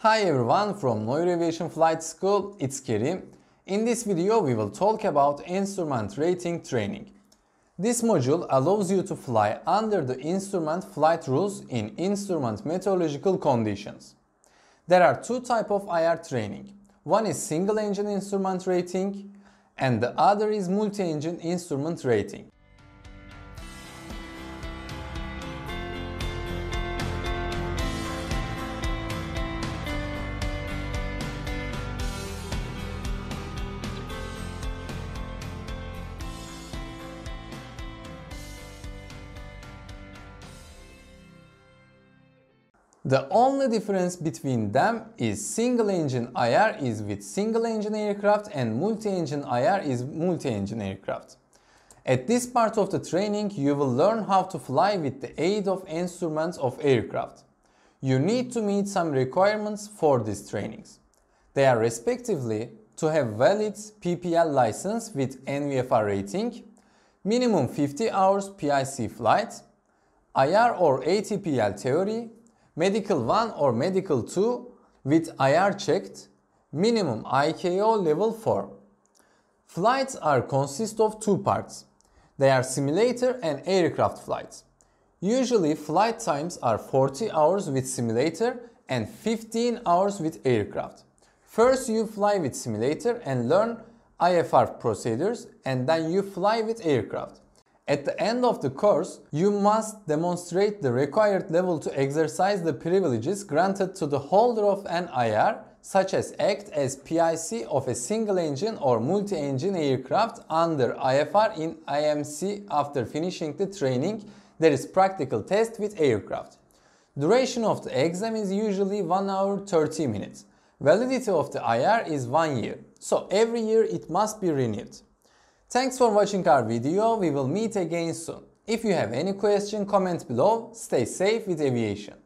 Hi everyone from No Aviation Flight School, it's Kerim. In this video we will talk about instrument rating training. This module allows you to fly under the instrument flight rules in instrument meteorological conditions. There are two types of IR training. One is single engine instrument rating and the other is multi-engine instrument rating. The only difference between them is single engine IR is with single engine aircraft and multi-engine IR is multi-engine aircraft. At this part of the training you will learn how to fly with the aid of instruments of aircraft. You need to meet some requirements for these trainings. They are respectively to have valid PPL license with NVFR rating, minimum 50 hours PIC flight, IR or ATPL theory medical 1 or medical 2 with IR checked, minimum IKO level 4. Flights are consist of two parts. They are simulator and aircraft flights. Usually flight times are 40 hours with simulator and 15 hours with aircraft. First you fly with simulator and learn IFR procedures and then you fly with aircraft. At the end of the course, you must demonstrate the required level to exercise the privileges granted to the holder of an IR, such as act as PIC of a single engine or multi-engine aircraft under IFR in IMC after finishing the training, there is practical test with aircraft. Duration of the exam is usually 1 hour 30 minutes. Validity of the IR is 1 year, so every year it must be renewed. Thanks for watching our video. We will meet again soon. If you have any question, comment below. Stay safe with aviation.